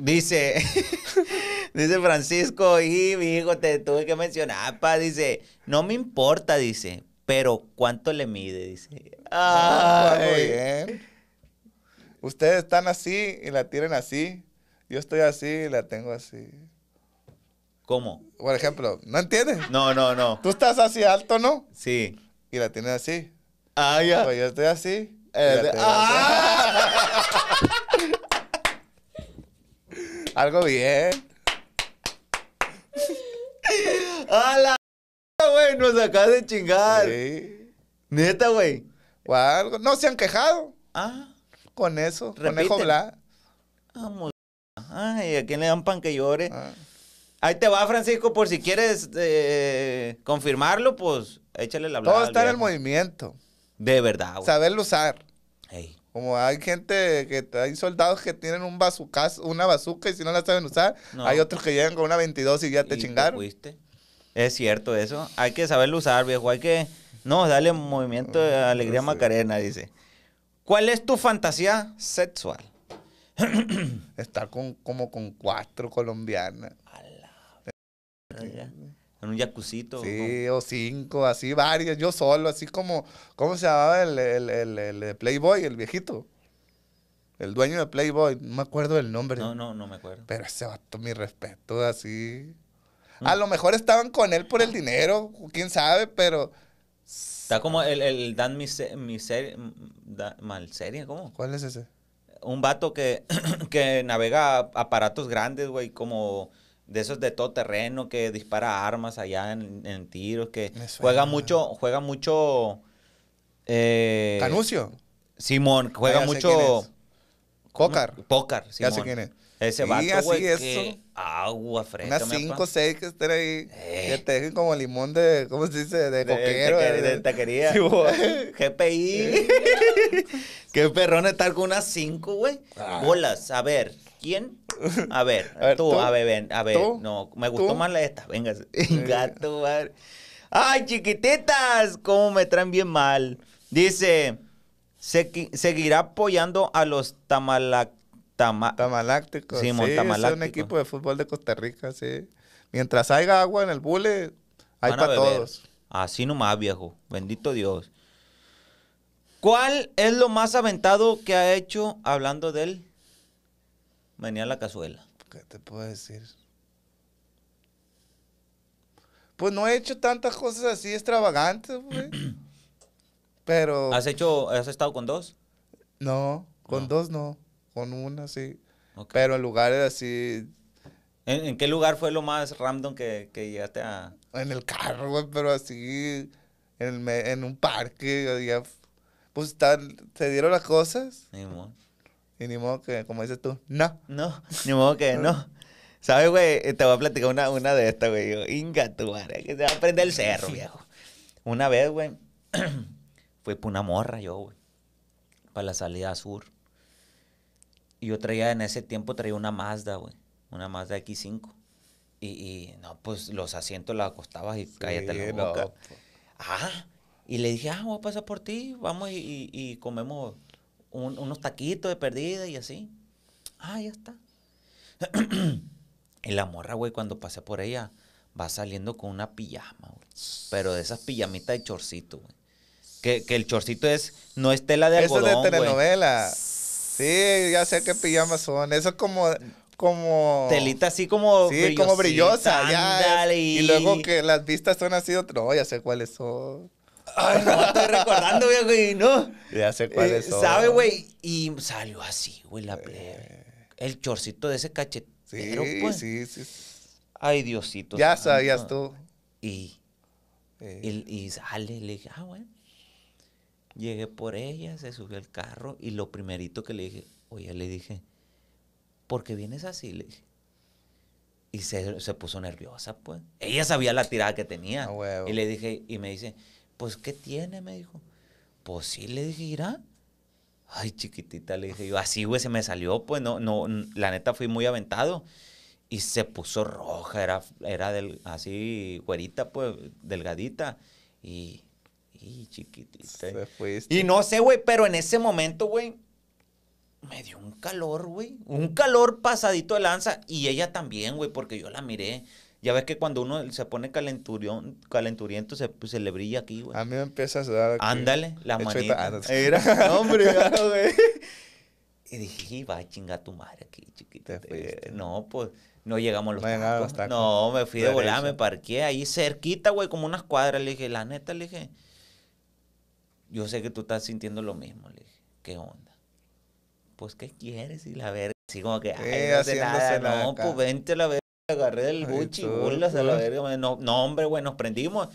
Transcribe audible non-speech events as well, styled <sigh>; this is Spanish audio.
Dice, <laughs> dice Francisco, y mi hijo, te tuve que mencionar, pa, dice, no me importa, dice, pero ¿cuánto le mide? Dice. Ah, ah muy bien. Ustedes están así y la tienen así. Yo estoy así y la tengo así. ¿Cómo? Por ejemplo, ¿no entiendes? No, no, no. Tú estás así alto, ¿no? Sí. Y la tienes así. Ah, ya. Pues yo estoy así. así. Ah. Algo bien. ¡Hala! Güey, nos acabas de chingar. Sí. Neta, güey. No se han quejado. Ah. Con eso. Repite. Vamos. Ay, ¿a quién le dan pan que llore? Ah. Ahí te va, Francisco, por si quieres eh, confirmarlo, pues échale la blada. Todo está en el movimiento. De verdad, güey. Saberlo usar. Ey. Como hay gente que hay soldados que tienen un bazucas, una bazuca y si no la saben usar, hay otros que llegan con una 22 y ya te chingaron. es cierto eso. Hay que saberlo usar, viejo. Hay que. No, dale movimiento de mm, alegría macarena, dice. ¿Cuál es tu fantasía sexual? <clears throat> Estar con, como con cuatro colombianas. A la... Eh, en un jacuzito. Sí, o cinco, así varias, yo solo, así como, ¿cómo se llamaba el, el, Playboy, el viejito? El dueño de Playboy, no me acuerdo el nombre. No, no, no me acuerdo. Pero ese vato, mi respeto, así. Mm. A lo mejor estaban con él por el dinero, quién sabe, pero... Está como el, Dan Miseria, Malseria, ¿cómo? ¿Cuál es ese? Un vato que, <clears throat> que navega aparatos grandes, güey, como de esos de todo terreno que dispara armas allá en, tiros, que juega mucho, juega mucho. Eh, Canucio. Simón, juega mucho. Pócar. Pócar, Simón. Ya sé quién es. Ese vato, así agua fresca. Unas 5 o 6 que estén ahí. Que eh. te dejen como limón de, ¿cómo se dice? De, coquero. De, taquería. GPI. <laughs> <laughs> Qué perrón estar con unas 5, güey. Ah. Bolas, a ver. ¿Quién? A ver, <laughs> tú, a ver, ven, a ver. no, me gustó más la de esta. Venga, <laughs> gato, ¡Ay, chiquititas! ¿Cómo me traen bien mal? Dice, seguirá apoyando a los tamalácticos. Sí, es un equipo de fútbol de Costa Rica, sí. Mientras haya agua en el bule, hay para todos. Así nomás, viejo. Bendito Dios. ¿Cuál es lo más aventado que ha hecho hablando del Venía la cazuela. ¿Qué te puedo decir? Pues no he hecho tantas cosas así extravagantes, güey. <clears throat> Pero. ¿Has hecho, has estado con dos? No, con dos no. Con una sí. Pero en lugares así. ¿En, qué lugar fue lo más random que, que llegaste a.? En el carro, güey, pero así. En, el, en un parque, ya, Pues te se dieron las cosas. Sí, y ni modo que, como dices tú, no. No, ni modo que no. ¿Sabes, güey? Eh, te voy a platicar una, una de estas, güey. Yo, inga que se va a prender el cerro, viejo. Una vez, güey, <clears throat> fui por una morra yo, güey. Para la salida sur. Y yo traía, en ese tiempo traía una Mazda, güey. Una Mazda X5. Y, no, pues los asientos los acostabas y cállate la boca. Pues. ah, y le dije, ah, voy a pasar por ti, vamos y, y comemos unos taquitos de perdida y así. Ah, ya está. el <clears throat> la morra, güey, cuando pasé por ella, va saliendo con una pijama, güey. Pero de esas pijamitas de chorcito, güey. Que, el chorcito es, no es tela de algodón, Eso es de telenovela. Sí, ya sé qué pijamas son. Eso es como, como... Telita así como Sí, como brillosa. y luego que las vistas son así otro, no oh, ya sé cuáles son. Ay, no, estoy recordando, güey, ¿no? Ya sé cuál es. Eh, ¿Sabe, güey? Y salió así, güey, la plebe. Eh. El chorcito de ese cachetero, sí, pues. Sí, sí, Ay, Diosito. Ya sabías tú. Y, eh. y, sale, le dije, ah, güey. Llegué por ella, se subió al carro y lo primerito que le dije, oye, le dije, ¿por qué vienes así? Le Y se, puso nerviosa, pues. Ella sabía la tirada que tenía. y le dije, y me dice, pues, ¿qué tiene? Me dijo. Pues sí, le dije, Ay, chiquitita, le dije yo, así, güey, se me salió, pues, no, no, la neta fui muy aventado. Y se puso roja, era, era del, así, güerita, pues, delgadita. Y, y chiquitita. Este. Y no sé, güey, pero en ese momento, güey, me dio un calor, güey. Un calor pasadito de lanza. Y ella también, güey, porque yo la miré. Ya ves que cuando uno se pone calenturión, calenturiento, pues, se, le brilla aquí, güey. A mí me empieza a sudar. Ándale, la manitas. Era, <laughs> hombre, güey. Y dije, va a chingar tu madre aquí, chiquita. Eh, no, pues, no llegamos a los, no No, me fui de, volar me parqué ahí cerquita, güey, como unas cuadras. Le dije, la neta, le dije, yo sé que tú estás sintiendo lo mismo, le dije, ¿qué onda? Pues, ¿qué quieres? Y la verga, así como que, ay, no eh, sé nada, no, pues, vente a la verga agarré el buchi, burlas a la pues. verga. No, no, hombre, güey, nos prendimos.